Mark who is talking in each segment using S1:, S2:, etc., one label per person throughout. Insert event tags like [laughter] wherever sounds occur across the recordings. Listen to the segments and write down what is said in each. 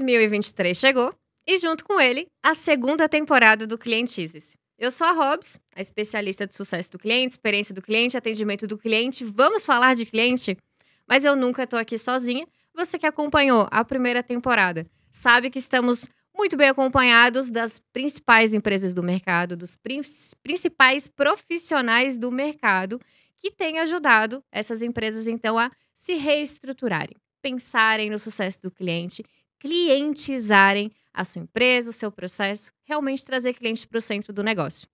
S1: 2023 chegou e, junto com ele, a segunda temporada do Clientizes. Eu sou a Robs, a especialista de sucesso do cliente, experiência do cliente, atendimento do cliente. Vamos falar de cliente? Mas eu nunca estou aqui sozinha. Você que acompanhou a primeira temporada sabe que estamos muito bem acompanhados das principais empresas do mercado, dos principais profissionais do mercado que têm ajudado essas empresas então a se reestruturarem, pensarem no sucesso do cliente clientizarem a sua empresa, o seu processo, realmente trazer clientes para o centro do negócio.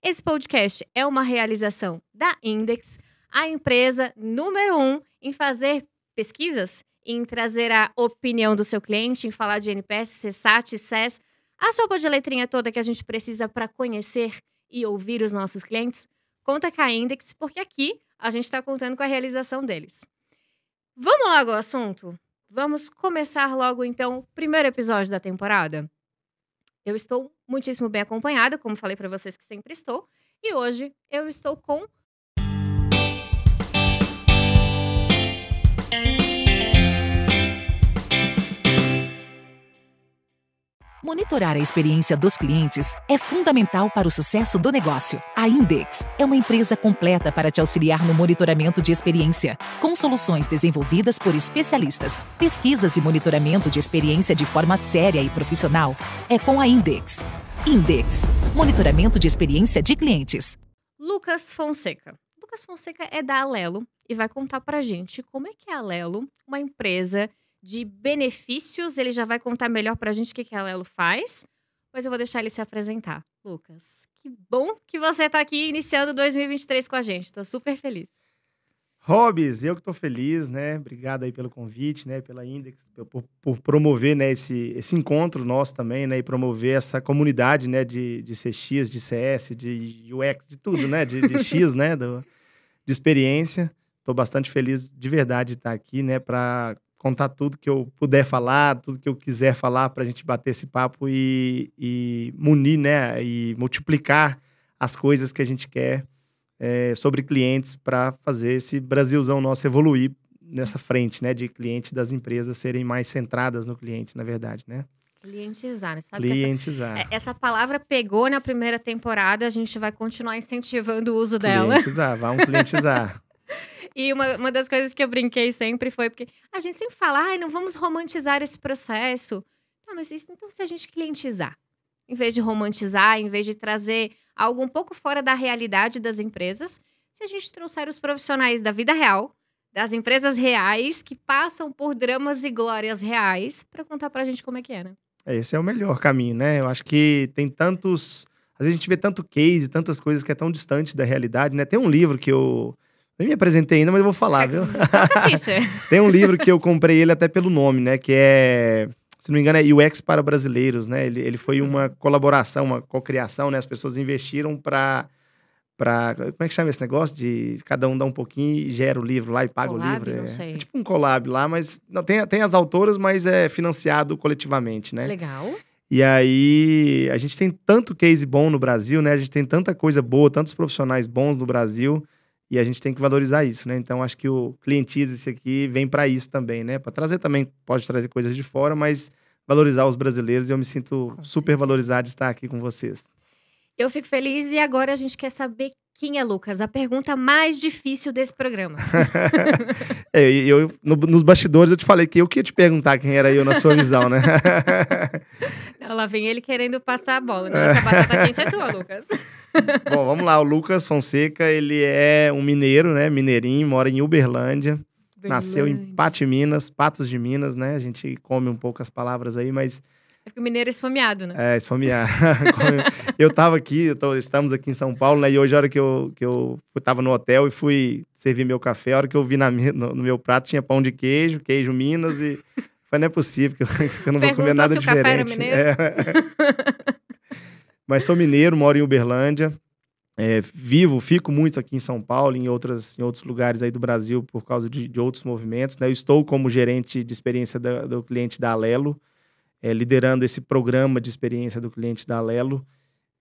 S1: Esse podcast é uma realização da Index, a empresa número um em fazer pesquisas, em trazer a opinião do seu cliente, em falar de NPS, CSAT, SES, a sopa de letrinha toda que a gente precisa para conhecer e ouvir os nossos clientes. Conta com a Index, porque aqui a gente está contando com a realização deles. Vamos logo ao assunto? Vamos começar logo, então, o primeiro episódio da temporada. Eu estou muitíssimo bem acompanhada, como falei para vocês que sempre estou. E hoje eu estou com.
S2: Monitorar a experiência dos clientes é fundamental para o sucesso do negócio. A Index é uma empresa completa para te auxiliar no monitoramento de experiência, com soluções desenvolvidas por especialistas. Pesquisas e monitoramento de experiência de forma séria e profissional é com a Index. Index Monitoramento de experiência de clientes.
S1: Lucas Fonseca. Lucas Fonseca é da Alelo e vai contar para gente como é que a Alelo, uma empresa de benefícios. Ele já vai contar melhor para a gente o que, que a Lelo faz. Mas eu vou deixar ele se apresentar. Lucas, que bom que você está aqui iniciando 2023 com a gente. Estou super feliz.
S2: Robs, eu que estou feliz, né? Obrigado aí pelo convite, né? Pela Index, por, por, promover né, esse, esse encontro nosso também, né? E promover essa comunidade, né? De, de CX, de CS, de UX, de tudo, né? De, de X, né? Do, de experiência. Estou bastante feliz de verdade estar aqui, né? Para contar tudo que eu puder falar, tudo que eu quiser falar para a gente bater esse papo e, e, munir, né? E multiplicar as coisas que a gente quer é, sobre clientes para fazer esse Brasilzão nosso evoluir nessa frente, né? De cliente das empresas serem mais centradas no cliente, na verdade, né?
S1: Clientizar, né? Sabe Clientizar. Essa, é, essa, palavra pegou na primeira temporada, a gente vai continuar incentivando o uso clientizar, dela. Clientizar, vamos clientizar. [laughs] [laughs] E uma, uma das coisas que eu brinquei sempre foi porque a gente sempre fala, ai, não vamos romantizar esse processo. Tá, mas isso, então se a gente clientizar, em vez de romantizar, em vez de trazer algo um pouco fora da realidade das empresas, se a gente trouxer os profissionais da vida real, das empresas reais, que passam por dramas e glórias reais, para contar pra gente como é que é, né?
S2: É, esse é o melhor caminho, né? Eu acho que tem tantos. Às vezes a gente vê tanto case, tantas coisas que é tão distante da realidade, né? Tem um livro que eu nem me apresentei ainda, mas eu vou falar, viu? [laughs] Tá
S1: [laughs]
S2: tem um livro que eu comprei ele até pelo nome, né? Que é, se não me engano, é UX para brasileiros, né? Ele, ele foi uma colaboração, uma cocriação, né? As pessoas investiram para para como é que chama esse negócio de cada um dá um pouquinho e gera o livro lá e paga collab, o livro não é. sei. é tipo um collab lá mas não tem, tem as autoras mas é financiado coletivamente né legal e aí a gente tem tanto case bom no Brasil né a gente tem tanta coisa boa tantos profissionais bons no Brasil e a gente tem que valorizar isso, né? Então acho que o clientismo esse aqui vem para isso também, né? Para trazer também, pode trazer coisas de fora, mas valorizar os brasileiros e eu me sinto super valorizado de estar aqui com vocês.
S1: Eu fico feliz e agora a gente quer saber quem é Lucas, a pergunta mais difícil desse programa.
S2: [laughs] é, eu, no, nos bastidores eu te falei que eu queria ia te perguntar quem era eu na sua visão, né? [laughs]
S1: Não, lá vem ele querendo passar a bola. né? É. essa batata quente é tua, Lucas. [laughs]
S2: Bom, vamos lá. O Lucas Fonseca, ele é um mineiro, né? Mineirinho, mora em Uberlândia. Uberlândia. Nasceu em Pate Minas, Patos de Minas, né? A gente come um pouco as palavras aí, mas
S1: é porque o mineiro é esfomeado, né? É,
S2: esfomeado. [laughs] eu tava aqui, eu tô, estamos aqui em São Paulo, né? E hoje, a hora que eu, que eu, tava no hotel e fui servir meu café, a hora que eu vi na, no, no meu prato tinha pão de queijo, queijo Minas e... Mas [laughs] não é possível, que eu, que eu não Perguntou vou comer nada se diferente. café era mineiro. É. [laughs] Mas sou mineiro, moro em Uberlândia. É, vivo, fico muito aqui em São Paulo, em, outras, em outros lugares aí do Brasil por causa de, de outros movimentos. Né? Eu estou como gerente de experiência da, do cliente da Alelo, é, liderando esse programa de experiência do cliente da Alelo.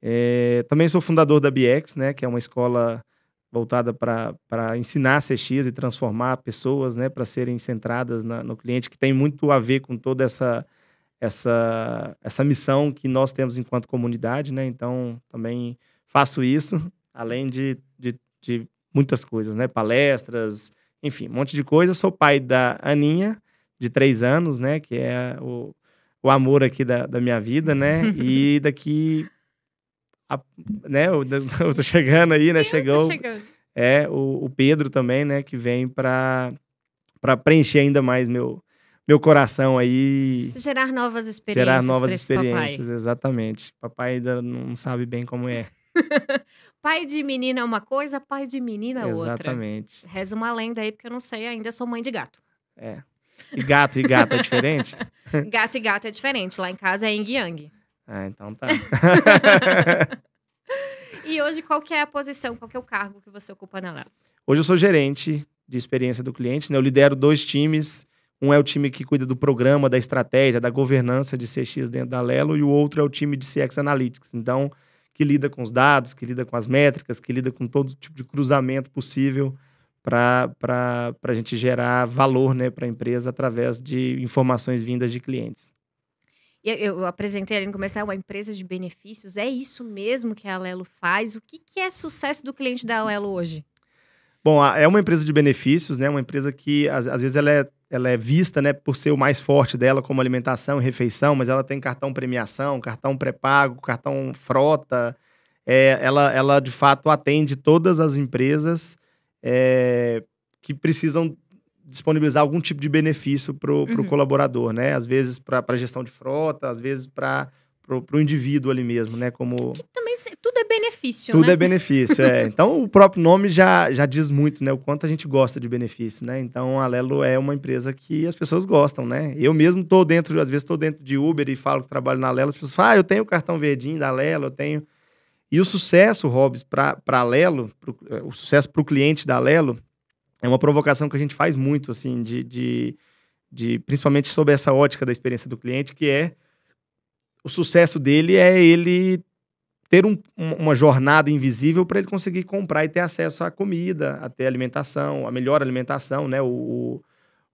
S2: É, também sou fundador da BX, né, que é uma escola voltada para ensinar CX e transformar pessoas né, para serem centradas na, no cliente, que tem muito a ver com toda essa, essa, essa missão que nós temos enquanto comunidade. Né? Então, também faço isso, além de, de, de muitas coisas, né? palestras, enfim, um monte de coisa. Sou pai da Aninha, de três anos, né? que é o o amor aqui da, da minha vida, né? [laughs] E daqui. A, né? Eu, [laughs] eu, tô chegando aí, né? Eu Chegou. É, o, o, Pedro também, né? Que vem pra, pra preencher ainda mais meu, meu coração aí.
S1: Gerar novas experiências. Gerar novas experiências, papai.
S2: exatamente. Papai ainda não sabe bem como é.
S1: [laughs] pai de menina é uma coisa, pai de menina é outra. Exatamente. Reza uma lenda aí, porque eu não sei ainda, sou mãe de gato.
S2: É. E gato e gata é diferente?
S1: [laughs] gato e gato é diferente. Lá em casa é yin yang. Ah, então tá. [laughs] e hoje, qual que é a posição, qual que é o cargo que você ocupa na Léo?
S2: Hoje eu sou gerente de experiência do cliente, né? Eu lidero dois times. Um é o time que cuida do programa, da estratégia, da governança de CX dentro da Lelo, e o outro é o time de CX Analytics. Então, que lida com os dados, que lida com as métricas, que lida com todo tipo de cruzamento possível para a gente gerar valor né, para a empresa através de informações vindas de clientes.
S1: Eu, eu apresentei ali no comercial né, uma empresa de benefícios. É isso mesmo que a Alelo faz? O que, que é sucesso do cliente da Alelo hoje?
S2: Bom, é uma empresa de benefícios, né? Uma empresa que às, às vezes ela é, ela é vista, né, por ser o mais forte dela como alimentação e refeição, mas ela tem cartão premiação, cartão pré-pago, cartão frota. É, ela, ela de fato atende todas as empresas é, que precisam disponibilizar algum tipo de benefício para o uhum. colaborador, né? Às vezes para a gestão de frota, às vezes para o indivíduo ali mesmo, né? Como que
S1: também tudo é benefício. Tudo né? é benefício, é.
S2: Então o próprio nome já, já diz muito, né? O quanto a gente gosta de benefício, né? Então a Lelo é uma empresa que as pessoas gostam, né? Eu mesmo estou dentro, às vezes estou dentro de Uber e falo que trabalho na Lelo, as pessoas falam, ah, eu tenho o cartão verdinho da Lelo, eu tenho. E o sucesso, Robs, para a Lelo, pro, é, o sucesso para o cliente da Lelo, é uma provocação que a gente faz muito, assim, de, de, de, principalmente sobre essa ótica da experiência do cliente, que é o sucesso dele é ele ter um, uma jornada invisível para ele conseguir comprar e ter acesso à comida, a ter alimentação, a melhor alimentação, né? O,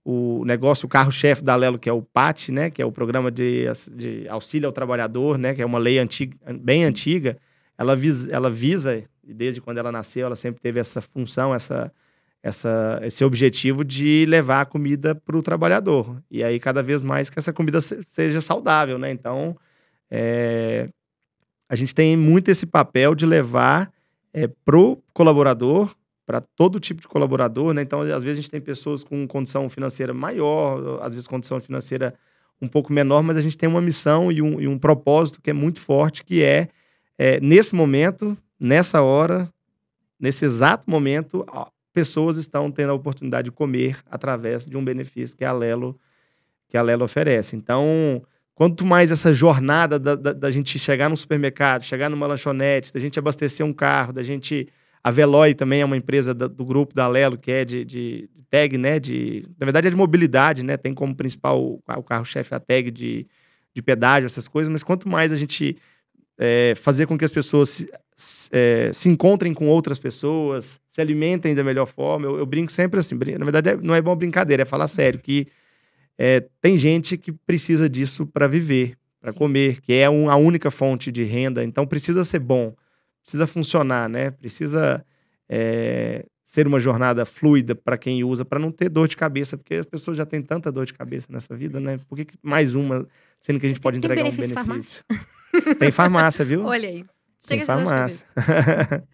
S2: o, o negócio, o carro-chefe da Lelo, que é o PAT, né? Que é o Programa de, de Auxílio ao Trabalhador, né? Que é uma lei antiga, bem antiga, ela visa, ela visa, e desde quando ela nasceu, ela sempre teve essa função, essa, essa, esse objetivo de levar a comida para o trabalhador. E aí, cada vez mais que essa comida seja saudável, né? Então, é, a gente tem muito esse papel de levar é, para o colaborador, para todo tipo de colaborador, né? Então, às vezes, a gente tem pessoas com condição financeira maior, às vezes, condição financeira um pouco menor, mas a gente tem uma missão e um, e um propósito que é muito forte, que é é, nesse momento, nessa hora, nesse exato momento, pessoas estão tendo a oportunidade de comer através de um benefício que a Lelo, que a Lelo oferece. Então, quanto mais essa jornada da, da, da gente chegar num supermercado, chegar numa lanchonete, da gente abastecer um carro, da gente. A Veloy também é uma empresa do, do grupo da Lelo, que é de, de, tag, né? De, na verdade, é de mobilidade, né? Tem como principal o carro-chefe é a tag de, de pedágio, essas coisas, mas quanto mais a gente é, fazer com que as pessoas se, se, é, se, encontrem com outras pessoas, se alimentem da melhor forma. Eu, eu brinco sempre assim, brinco, na verdade é, não é bom brincadeira, é falar sério, que é, tem gente que precisa disso para viver, para comer, que é um, a única fonte de renda, então precisa ser bom, precisa funcionar, né? Precisa é, ser uma jornada fluida para quem usa, para não ter dor de cabeça, porque as pessoas já têm tanta dor de cabeça nessa vida, né? Por que mais uma, sendo que a gente pode entregar um benefício? [laughs] Tem farmácia, viu? Olha aí. Chega Tem farmácia. [laughs]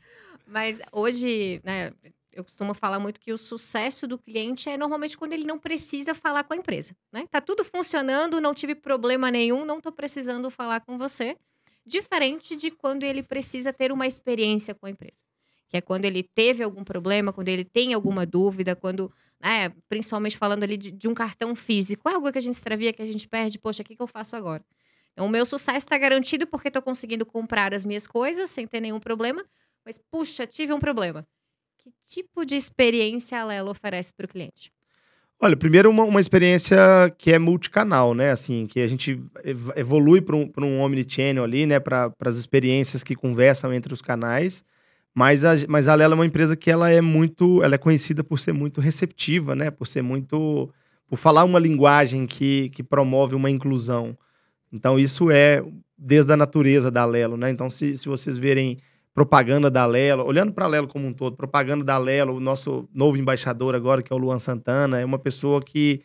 S1: Mas hoje, né, eu costumo falar muito que o sucesso do cliente é normalmente quando ele não precisa falar com a empresa, né? Tá tudo funcionando, não tive problema nenhum, não tô precisando falar com você. Diferente de quando ele precisa ter uma experiência com a empresa. Que é quando ele teve algum problema, quando ele tem alguma dúvida, quando, né, principalmente falando ali de, de um cartão físico, é algo que a gente extravia, que a gente perde, poxa, o que, que eu faço agora? Então, o meu sucesso está garantido porque estou conseguindo comprar as minhas coisas sem ter nenhum problema. Mas, puxa, tive um problema. Que tipo de experiência a Lelo oferece para o cliente?
S2: Olha, primeiro uma, uma, experiência que é multicanal, né? Assim, que a gente evolui para um, um omnichannel ali, né? Para as experiências que conversam entre os canais. Mas a, mas a Lela é uma empresa que ela é muito... Ela é conhecida por ser muito receptiva, né? Por ser muito... Por falar uma linguagem que, que promove uma inclusão. Então, isso é desde a natureza da Lelo, né? Então, se, se vocês verem propaganda da Lelo, olhando para a Lelo como um todo, propaganda da Lelo, o nosso novo embaixador agora, que é o Luan Santana, é uma pessoa que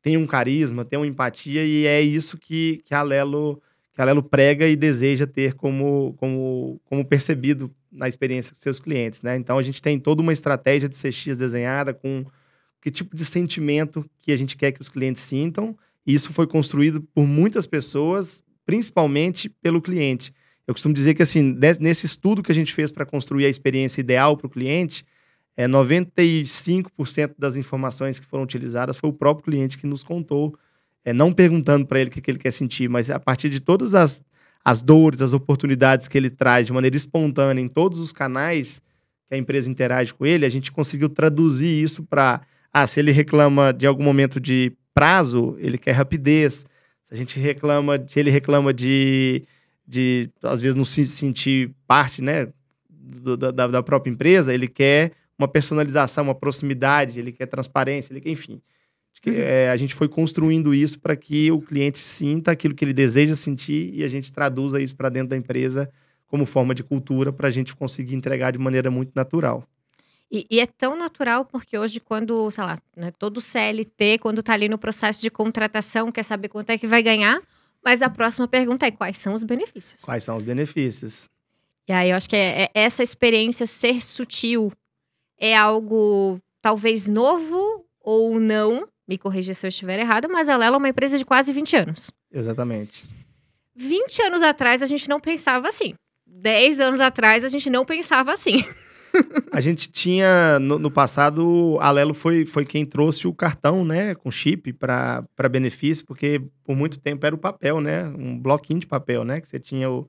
S2: tem um carisma, tem uma empatia e é isso que, que a Lelo que a Lelo prega e deseja ter como, como, como percebido na experiência dos seus clientes, né? Então a gente tem toda uma estratégia de CX desenhada com que tipo de sentimento que a gente quer que os clientes sintam isso foi construído por muitas pessoas, principalmente pelo cliente. Eu costumo dizer que, assim, nesse estudo que a gente fez para construir a experiência ideal para o cliente, é, 95% das informações que foram utilizadas foi o próprio cliente que nos contou, é, não perguntando para ele o que, que ele quer sentir, mas a partir de todas as, as dores, as oportunidades que ele traz de maneira espontânea em todos os canais que a empresa interage com ele, a gente conseguiu traduzir isso para. Ah, se ele reclama de algum momento de prazo, ele quer rapidez. Se a gente reclama, se ele reclama de, de às vezes, não se sentir parte, né, do, da, da própria empresa, ele quer uma personalização, uma proximidade, ele quer transparência, ele quer, enfim. Que, é, a gente foi construindo isso para que o cliente sinta aquilo que ele deseja sentir e a gente traduza isso para dentro da empresa como forma de cultura para a gente conseguir entregar de maneira muito natural.
S1: E, e, é tão natural porque hoje, quando, sei lá, né, todo CLT, quando tá ali no processo de contratação, quer saber quanto é que vai ganhar, mas a próxima pergunta é quais são os benefícios.
S2: Quais são os benefícios?
S1: E aí eu acho que é, é essa experiência ser sutil é algo talvez novo ou não, me corrija se eu estiver errada, mas a Lela é uma empresa de quase 20 anos.
S2: Exatamente.
S1: 20 anos atrás a gente não pensava assim. 10 anos atrás a gente não pensava assim. [laughs]
S2: a gente tinha, no, no, passado, a Lelo foi, foi quem trouxe o cartão, né, com chip para benefício, porque por muito tempo era o papel, né, um bloquinho de papel, né, que você tinha o,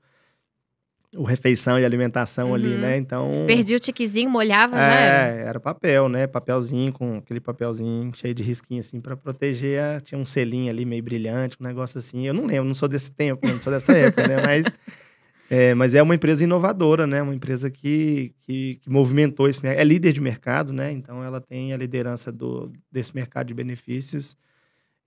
S2: o refeição e alimentação uhum. ali, né, então... Perdi o tiquezinho, molhava, é, já era. era papel, né, papelzinho, com aquele papelzinho cheio de risquinho, assim, para proteger, tinha um selinho ali meio brilhante, um negócio assim, eu não lembro, não sou desse tempo, não sou dessa época, né, mas... [laughs] É, mas é uma empresa inovadora, né? Uma empresa que, que, que, movimentou esse mercado. É líder de mercado, né? Então ela tem a liderança do, desse mercado de benefícios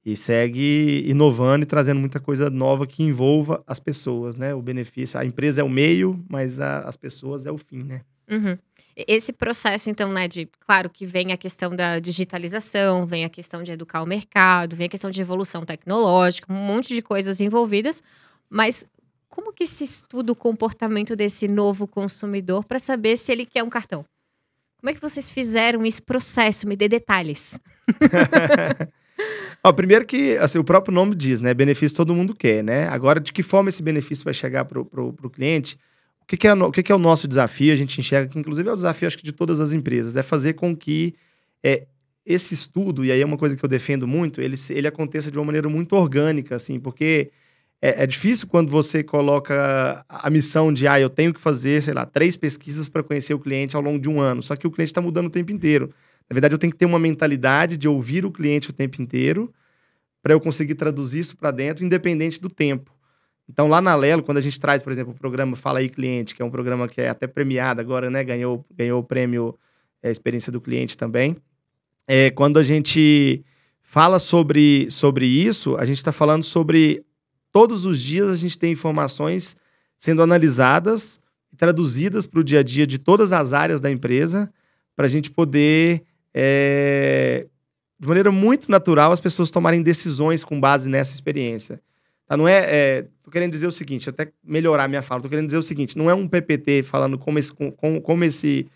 S2: e segue inovando e trazendo muita coisa nova que envolva as pessoas, né? O benefício, a empresa é o meio, mas a, as pessoas é o fim, né?
S1: Uhum. Esse processo, então, né, de claro que vem a questão da digitalização, vem a questão de educar o mercado, vem a questão de evolução tecnológica, um monte de coisas envolvidas, mas como que se estuda o comportamento desse novo consumidor para saber se ele quer um cartão? Como é que vocês fizeram esse processo? Me dê detalhes. [laughs]
S2: Ó, primeiro que assim, o próprio nome diz, né? Benefício todo mundo quer, né? Agora, de que forma esse benefício vai chegar para o cliente? O, que, que, é, o que, que, é o nosso desafio? A gente enxerga que, inclusive, é o desafio acho que de todas as empresas, é fazer com que é, esse estudo, e aí é uma coisa que eu defendo muito, ele, ele aconteça de uma maneira muito orgânica, assim, porque é, é, difícil quando você coloca a missão de, ah, eu tenho que fazer, sei lá, três pesquisas para conhecer o cliente ao longo de um ano. Só que o cliente está mudando o tempo inteiro. Na verdade, eu tenho que ter uma mentalidade de ouvir o cliente o tempo inteiro para eu conseguir traduzir isso para dentro, independente do tempo. Então, lá na Lelo, quando a gente traz, por exemplo, o programa Fala aí Cliente, que é um programa que é até premiado agora, né? Ganhou, ganhou o prêmio é, Experiência do Cliente também. É, quando a gente fala sobre, sobre isso, a gente está falando sobre todos os dias a gente tem informações sendo analisadas e traduzidas para o dia a dia de todas as áreas da empresa, para a gente poder, é, de maneira muito natural, as pessoas tomarem decisões com base nessa experiência. Tá? Não é, é, tô querendo dizer o seguinte, até melhorar minha fala, tô querendo dizer o seguinte, não é um PPT falando como esse, como, como esse,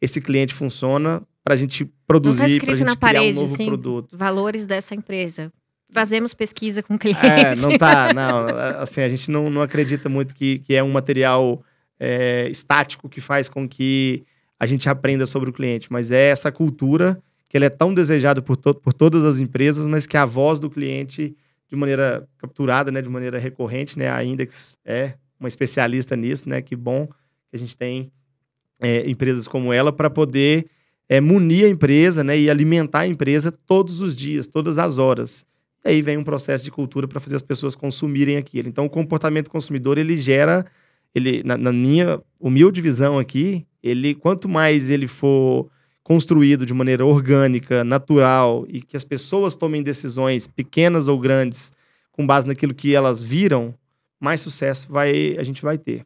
S2: esse cliente funciona para a gente tá produzir, tá para a gente criar parede, um novo sim, produto.
S1: Valores dessa empresa fazemos pesquisa com clientes É, não tá, [laughs] não.
S2: Assim, a gente não, não acredita muito que, que é um material é, estático que faz com que a gente aprenda sobre o cliente, mas é essa cultura que ela é tão desejada por, to por todas as empresas, mas que a voz do cliente, de maneira capturada, né, de maneira recorrente, né, a Index é uma especialista nisso, né, que bom que a gente tem é, empresas como ela para poder é, munir a empresa né, e alimentar a empresa todos os dias, todas as horas aí vem um processo de cultura para fazer as pessoas consumirem aquilo. Então, o comportamento consumidor, ele gera, ele, na, na minha humilde visão aqui, ele quanto mais ele for construído de maneira orgânica, natural, e que as pessoas tomem decisões pequenas ou grandes com base naquilo que elas viram, mais sucesso vai, a gente vai ter.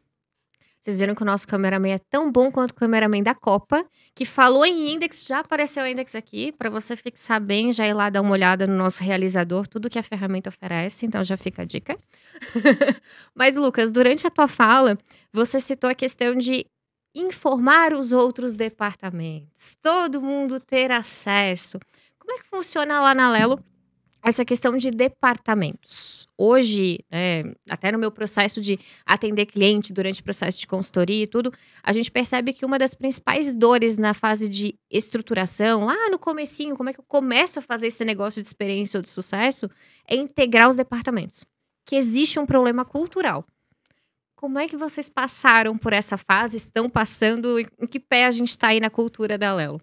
S1: Vocês viram que o nosso cameraman é tão bom quanto o cameraman da Copa, que falou em index, já apareceu o index aqui, para você fixar bem, já ir lá dar uma olhada no nosso realizador, tudo que a ferramenta oferece, então já fica a dica. [laughs] Mas, Lucas, durante a tua fala, você citou a questão de informar os outros departamentos, todo mundo ter acesso. Como é que funciona lá na Lelo? essa questão de departamentos. Hoje, é, até no meu processo de atender cliente durante o processo de consultoria e tudo, a gente percebe que uma das principais dores na fase de estruturação, lá no comecinho, como é que eu começo a fazer esse negócio de experiência ou de sucesso, é integrar os departamentos. Que existe um problema cultural. Como é que vocês passaram por essa fase, estão passando, em que pé a gente está aí na cultura da Lelo?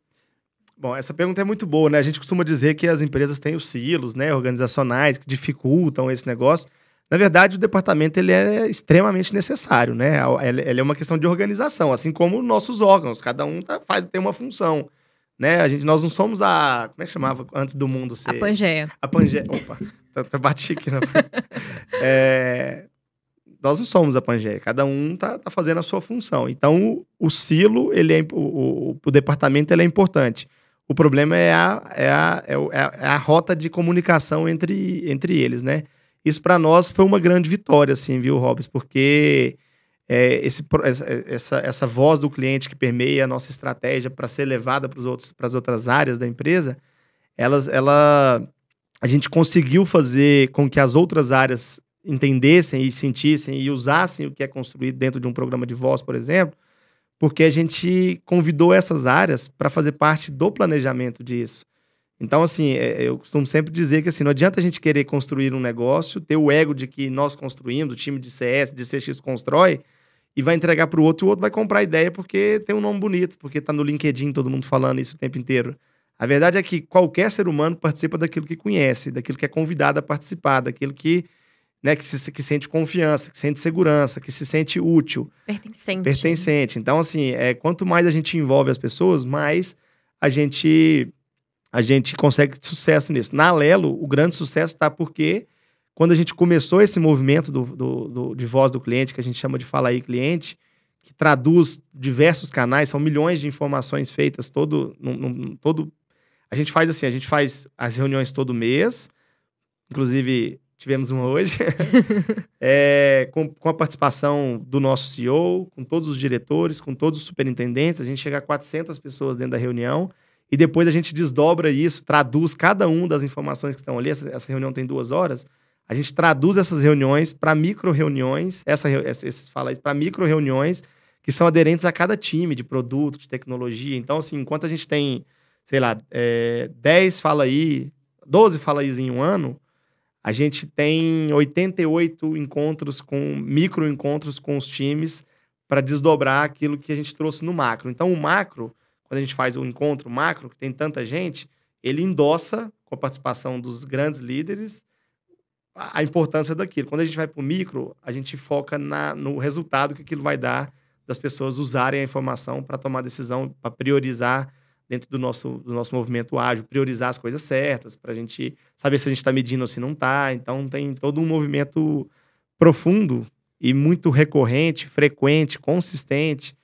S2: Bom, essa pergunta é muito boa, né? A gente costuma dizer que as empresas têm os silos, né, organizacionais que dificultam esse negócio. Na verdade, o departamento ele é extremamente necessário, né? Ele é uma questão de organização, assim como nossos órgãos. Cada um tá, faz tem uma função, né? A gente nós não somos a como é que chamava antes do mundo ser a Pangeia. A Pangeia. Opa, [laughs] tá, tá, bati aqui na. [laughs] é, nós não somos a Pangeia, cada um tá, tá fazendo a sua função. Então, o, o silo, ele é, o, o, o departamento ele é importante. O problema é a, é a, é, é a, é a rota de comunicação entre, entre eles, né? Isso para nós foi uma grande vitória, assim, viu, Robson? Porque é, esse, essa, essa voz do cliente que permeia a nossa estratégia para ser levada para as outras áreas da empresa, elas, ela, a gente conseguiu fazer com que as outras áreas entendessem e sentissem e usassem o que é construído dentro de um programa de voz, por exemplo, porque a gente convidou essas áreas para fazer parte do planejamento disso. Então, assim, é, é, eu costumo sempre dizer que assim, não adianta a gente querer construir um negócio, ter o ego de que nós construímos, o time de CS, de CX constrói, e vai entregar para o outro, e o outro vai comprar a ideia porque tem um nome bonito, porque está no LinkedIn todo mundo falando isso o tempo inteiro. A verdade é que qualquer ser humano participa daquilo que conhece, daquilo que é convidado a participar, daquilo que né? Que se que sente confiança, que sente segurança, que se sente útil. Pertencente. Pertencente. Então, assim, é, quanto mais a gente envolve as pessoas, mais a gente a gente consegue sucesso nisso. Na Lelo, o grande sucesso está porque quando a gente começou esse movimento do, do, do, de voz do cliente, que a gente chama de Fala aí Cliente, que traduz diversos canais, são milhões de informações feitas todo, num, num, todo... A gente faz assim, a gente faz as reuniões todo mês, inclusive tivemos uma hoje, [laughs] é, com, com, a participação do nosso CEO, com todos os diretores, com todos os superintendentes, a gente chega a 400 pessoas dentro da reunião e depois a gente desdobra isso, traduz cada uma das informações que estão ali, essa, essa reunião tem duas horas, a gente traduz essas reuniões para micro-reuniões, essa, essa, esses fala para micro-reuniões que são aderentes a cada time de produto, de tecnologia. Então, assim, enquanto a gente tem, sei lá, é, 10 fala aí, 12 fala aí em um ano, a gente tem 88 encontros com micro encontros com os times para desdobrar aquilo que a gente trouxe no macro. Então, o macro, quando a gente faz o um encontro macro, que tem tanta gente, ele endossa, com a participação dos grandes líderes, a, importância daquilo. Quando a gente vai para o micro, a gente foca na, no resultado que aquilo vai dar das pessoas usarem a informação para tomar decisão, para priorizar dentro do nosso, do nosso movimento ágil, priorizar as coisas certas, para a gente saber se a gente está medindo ou se não está. Então, tem todo um movimento profundo e muito recorrente, frequente, consistente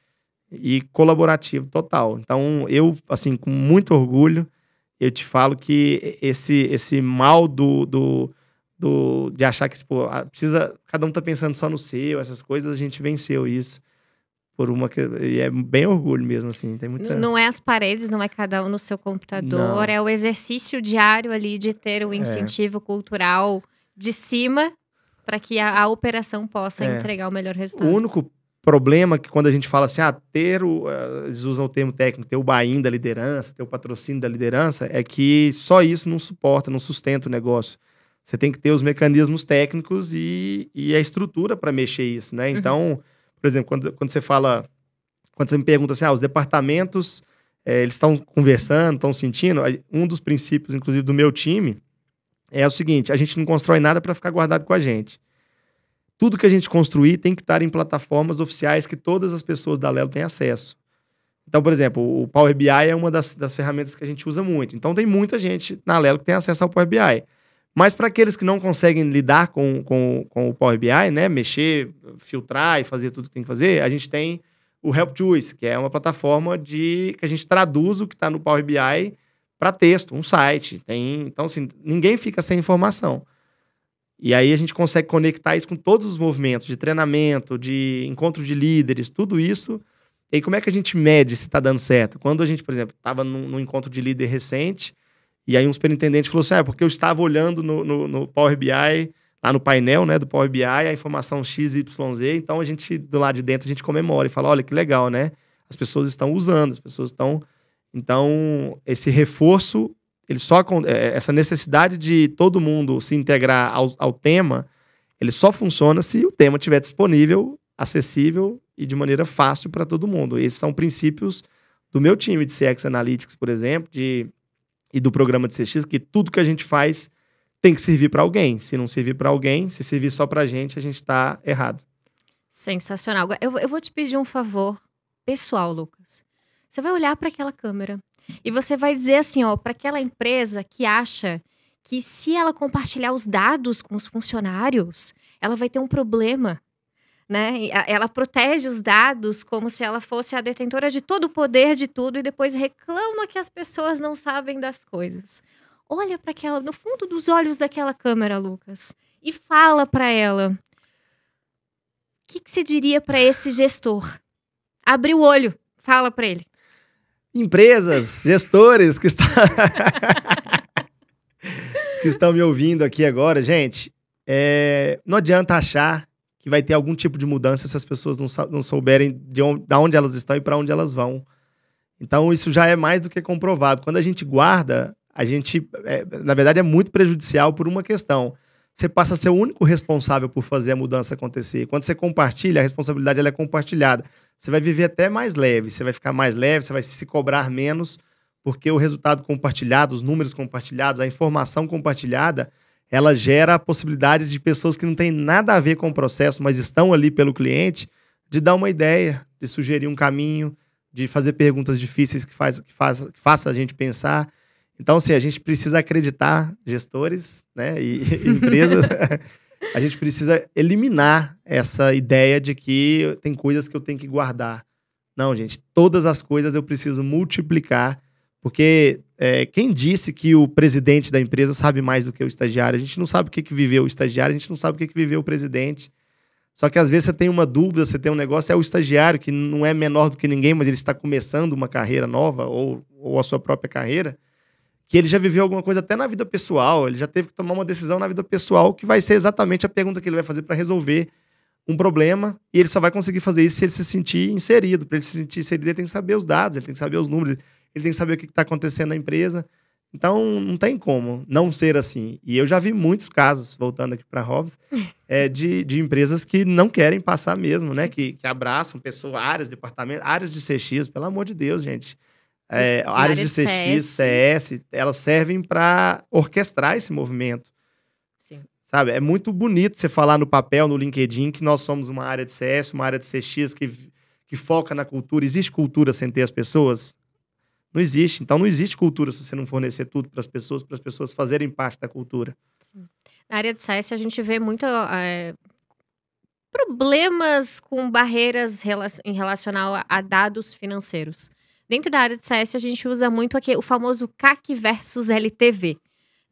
S2: e colaborativo total. Então, eu, assim, com muito orgulho, eu te falo que esse, esse mal do, do, do de achar que pô, ah, precisa, cada um está pensando só no seu, essas coisas, a gente venceu isso por uma que e é bem orgulho mesmo assim tem muita não
S1: é as paredes não é cada um no seu computador não. é o exercício diário ali de ter o é. incentivo é. cultural de cima para que a, a, operação possa é. entregar o melhor resultado o
S2: único problema que quando a gente fala assim ah ter o eh, eles usam o termo técnico ter o buy-in da liderança ter o patrocínio da liderança é que só isso não suporta não sustenta o negócio você tem que ter os mecanismos técnicos e, e a estrutura para mexer isso né uhum. então uhum por exemplo, quando, quando você fala, quando você me pergunta assim, ah, os departamentos, é, eles estão conversando, estão sentindo, um dos princípios, inclusive, do meu time é o seguinte, a gente não constrói nada para ficar guardado com a gente. Tudo que a gente construir tem que estar em plataformas oficiais que todas as pessoas da Lelo têm acesso. Então, por exemplo, o Power BI é uma das, das ferramentas que a gente usa muito. Então, tem muita gente na Lelo que tem acesso ao Power BI. Mas para aqueles que não conseguem lidar com, com, com o Power BI, né, mexer, filtrar e fazer tudo que tem que fazer, a gente tem o Help Choice, que é uma plataforma de que a gente traduz o que está no Power BI para texto, um site. Tem, então, assim, ninguém fica sem informação. E aí a gente consegue conectar isso com todos os movimentos de treinamento, de encontro de líderes, tudo isso. E aí, como é que a gente mede se está dando certo? Quando a gente, por exemplo, estava num, num, encontro de líder recente, e aí um superintendente falou assim: ah, é porque eu estava olhando no, no, no, Power BI, lá no painel né, do Power BI, a informação XYZ, então a gente, do lado de dentro, a gente comemora e fala: olha que legal, né? As pessoas estão usando, as pessoas estão. Então, esse reforço, ele só é, é, essa necessidade de todo mundo se integrar ao, ao tema, ele só funciona se o tema estiver disponível, acessível e de maneira fácil para todo mundo. Esses são princípios do meu time de CX Analytics, por exemplo, de e do programa de CX que tudo que a gente faz tem que servir para alguém. Se não servir para alguém, se servir só para a gente, a gente está errado.
S1: Sensacional. Eu, eu vou te pedir um favor pessoal, Lucas. Você vai olhar para aquela câmera e você vai dizer assim, ó, para aquela empresa que acha que se ela compartilhar os dados com os funcionários, ela vai ter um problema né? Ela protege os dados como se ela fosse a detentora de todo o poder de tudo e depois reclama que as pessoas não sabem das coisas. Olha para aquela, no fundo dos olhos daquela câmera, Lucas, e fala para ela: o que, que você diria para esse gestor? Abre o olho, fala para ele.
S2: Empresas, gestores que, estão [laughs] que estão me ouvindo aqui agora, gente, é... não adianta achar que vai ter algum tipo de mudança se as pessoas não, não souberem de onde, de onde elas estão e para onde elas vão. Então, isso já é mais do que comprovado. Quando a gente guarda, a gente, é, na verdade, é muito prejudicial por uma questão. Você passa a ser o único responsável por fazer a mudança acontecer. Quando você compartilha, a responsabilidade ela é compartilhada. Você vai viver até mais leve, você vai ficar mais leve, você vai se cobrar menos, porque o resultado compartilhado, os números compartilhados, a informação compartilhada, ela gera a possibilidade de pessoas que não têm nada a ver com o processo, mas estão ali pelo cliente, de dar uma ideia, de sugerir um caminho, de fazer perguntas difíceis que, faz, que, faz, que faça a gente pensar. Então, assim, a gente precisa acreditar, gestores né, e, e empresas, [laughs] a gente precisa eliminar essa ideia de que tem coisas que eu tenho que guardar. Não, gente, todas as coisas eu preciso multiplicar, porque é, quem disse que o presidente da empresa sabe mais do que o estagiário? A gente não sabe o que, que viveu o estagiário, a gente não sabe o que, que viveu o presidente. Só que às vezes você tem uma dúvida, você tem um negócio, é o estagiário, que não é menor do que ninguém, mas ele está começando uma carreira nova ou, ou a sua própria carreira, que ele já viveu alguma coisa até na vida pessoal, ele já teve que tomar uma decisão na vida pessoal que vai ser exatamente a pergunta que ele vai fazer para resolver um problema e ele só vai conseguir fazer isso se ele se sentir inserido. Para ele se sentir inserido, ele tem que saber os dados, ele tem que saber os números ele tem que saber o que está acontecendo na empresa. Então, não tem como não ser assim. E eu já vi muitos casos, voltando aqui para Hobbs, é, [laughs] de, de empresas que não querem passar mesmo, né? Que, que abraçam pessoas, áreas, departamentos, áreas de CX, pelo amor de Deus, gente. É, hum, áreas de CX, CS, CS elas servem para orquestrar esse movimento. Sim. Sabe? É muito bonito você falar no papel, no LinkedIn, que nós somos uma área de CS, uma área de CX que, que foca na cultura. Existe cultura sem ter as pessoas? Não existe. Então, não existe cultura se você não fornecer tudo para as pessoas, para as pessoas fazerem parte da cultura. Sim.
S1: Na área de ciência, a gente vê muito é, problemas com barreiras em relação a dados financeiros. Dentro da área de ciência, a gente usa muito aqui o famoso CAC versus LTV.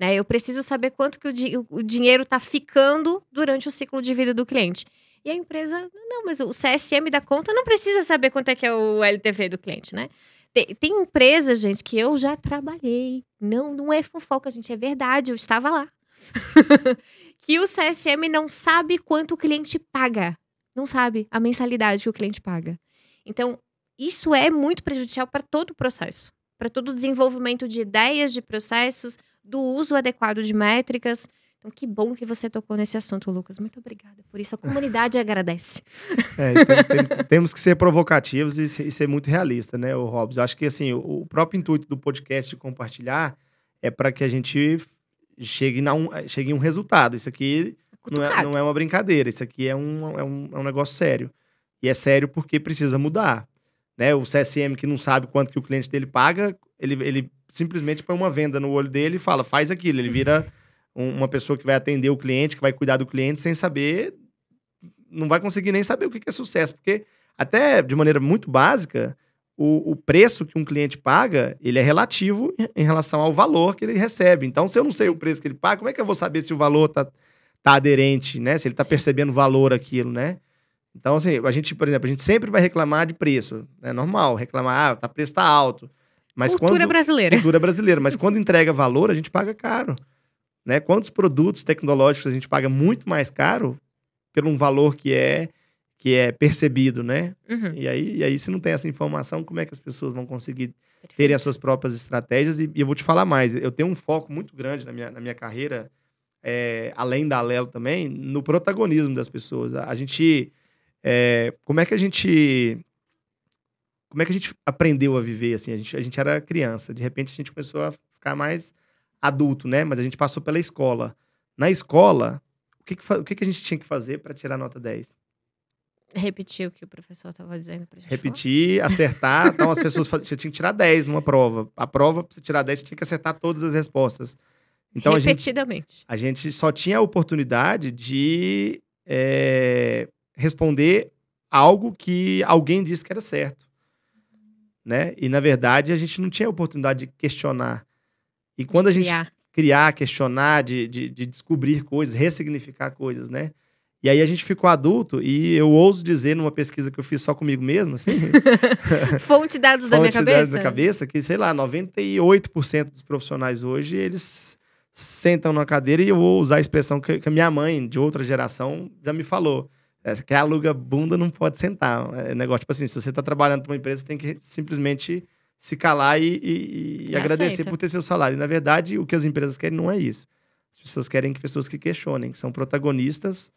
S1: Né? Eu preciso saber quanto que o, di o dinheiro está ficando durante o ciclo de vida do cliente. E a empresa, não, mas o CSM da conta não precisa saber quanto é que é o LTV do cliente, né? Tem, tem empresa, gente, que eu já trabalhei. Não, não é fofoca, gente, é verdade. Eu estava lá. [laughs] que o CSM não sabe quanto o cliente paga. Não sabe a mensalidade que o cliente paga. Então, isso é muito prejudicial para todo o processo, para todo o desenvolvimento de ideias, de processos, do uso adequado de métricas. Então, que bom que você tocou nesse assunto, Lucas. Muito obrigada por isso. A comunidade [laughs] agradece. É, então,
S2: tem, temos que ser provocativos e ser, e ser muito realistas, né, Robson? Acho que assim, o, o próprio intuito do podcast de compartilhar é para que a gente chegue, na um, chegue em um resultado. Isso aqui não é, não é, uma brincadeira, isso aqui é um, é, um, é um negócio sério. E é sério porque precisa mudar. Né? O CSM que não sabe quanto que o cliente dele paga, ele, ele simplesmente põe uma venda no olho dele e fala, faz aquilo. Ele vira uma pessoa que vai atender o cliente, que vai cuidar do cliente, sem saber, não vai conseguir nem saber o que é sucesso, porque até de maneira muito básica, o, o preço que um cliente paga, ele é relativo em relação ao valor que ele recebe. Então, se eu não sei o preço que ele paga, como é que eu vou saber se o valor está tá aderente, né? Se ele está percebendo valor aquilo, né? Então, assim, a gente, por exemplo, a gente sempre vai reclamar de preço. É normal reclamar, ah, tá, preço está alto. Mas cultura quando, brasileira. Cultura brasileira. Mas quando entrega valor, a gente paga caro. Né? Quantos produtos tecnológicos a gente paga muito mais caro pelo um valor que é que é percebido, né? Uhum. E, aí, e aí, se não tem essa informação, como é que as pessoas vão conseguir Perfeito. terem as suas próprias estratégias? E, e, eu vou te falar mais. Eu tenho um foco muito grande na minha, na minha carreira, é, além da Alelo também, no protagonismo das pessoas. A, a gente... É, como é que a gente... Como é que a gente aprendeu a viver, assim? A gente, a gente era criança. De repente, a gente começou a ficar mais adulto, né? Mas a gente passou pela escola. Na escola, o que, que o que, que a gente tinha que fazer para tirar nota 10?
S1: Repetir o que o professor estava dizendo pra
S2: gente. Repetir, falar. acertar. [laughs] Então as pessoas falam, você tinha que tirar 10 numa prova. A prova, para você tirar 10, você tinha que acertar todas as respostas. Então,
S1: Repetidamente.
S2: A gente, a gente só tinha a oportunidade de é, responder algo que alguém disse que era certo. Né? E, na verdade, a gente não tinha a oportunidade de questionar. E quando a gente criar, criar questionar, de, de, de, descobrir coisas, ressignificar coisas, né? E aí a gente ficou adulto e eu ouso dizer numa pesquisa que eu fiz só comigo mesmo, assim. Né?
S1: [laughs] Fonte dados da minha cabeça. Fonte dados da
S2: cabeça, que sei lá, 98% dos profissionais hoje, eles sentam na cadeira e eu vou usar a expressão que, que a minha mãe, de outra geração, já me falou. É, quem aluga bunda não pode sentar. É negócio, tipo assim, se você está trabalhando para uma empresa, você tem que simplesmente se calar e, e, e agradecer por ter seu salário. E, na verdade, o que as empresas querem não é isso. As pessoas querem que pessoas que questionem, que são protagonistas,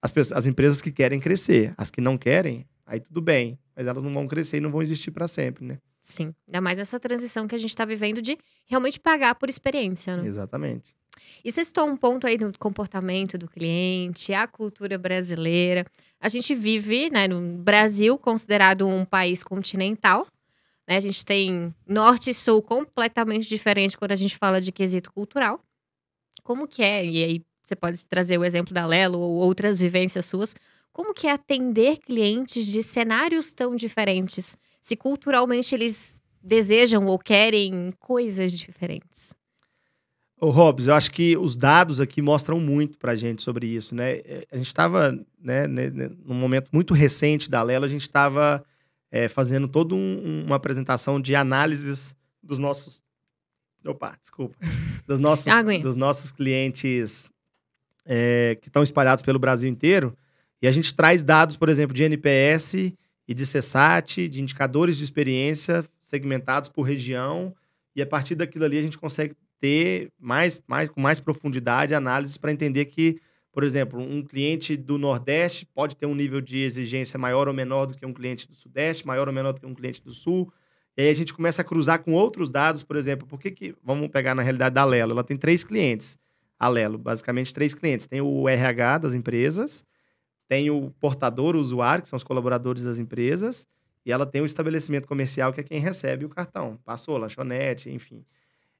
S2: as, as empresas que querem crescer. As que não querem, aí tudo bem. Mas elas não vão crescer e não vão existir para sempre,
S1: né? Sim. Ainda mais nessa transição que a gente está vivendo de realmente pagar por experiência, né? Exatamente. E você citou um ponto aí no comportamento do cliente, a cultura brasileira. A gente vive né, no Brasil, considerado um país continental, né? A gente tem norte e sul completamente diferente quando a gente fala de quesito cultural. Como que é? E aí você pode trazer o exemplo da Lelo ou outras vivências suas. Como que é atender clientes de cenários tão diferentes? Se culturalmente eles desejam ou querem coisas diferentes?
S2: Ô, Robs, eu acho que os dados aqui mostram muito para a gente sobre isso, né? É, a gente estava, né, num momento muito recente da Lelo, a gente estava é, fazendo toda um, uma apresentação de análises dos nossos. Opa, desculpa. [laughs] Dos nossos, dos nossos clientes é, que estão espalhados pelo Brasil inteiro. E a gente traz dados, por exemplo, de NPS e de CESAT, de indicadores de experiência segmentados por região. E a partir daquilo ali a gente consegue ter mais, mais, com mais profundidade análises para entender que por exemplo, um cliente do Nordeste pode ter um nível de exigência maior ou menor do que um cliente do Sudeste, maior ou menor do que um cliente do Sul. E aí a gente começa a cruzar com outros dados, por exemplo, por que, que vamos pegar na realidade da Lelo? Ela tem três clientes, a Lelo, basicamente três clientes. Tem o RH das empresas, tem o portador, o usuário, que são os colaboradores das empresas, e ela tem o estabelecimento comercial, que é quem recebe o cartão. Passou, lanchonete, enfim.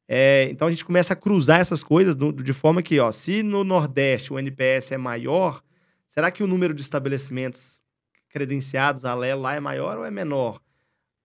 S2: É, então a gente começa a cruzar essas coisas do, de forma que, ó, se no Nordeste o NPS é maior, será que o número de estabelecimentos credenciados à Lé lá é maior ou é menor?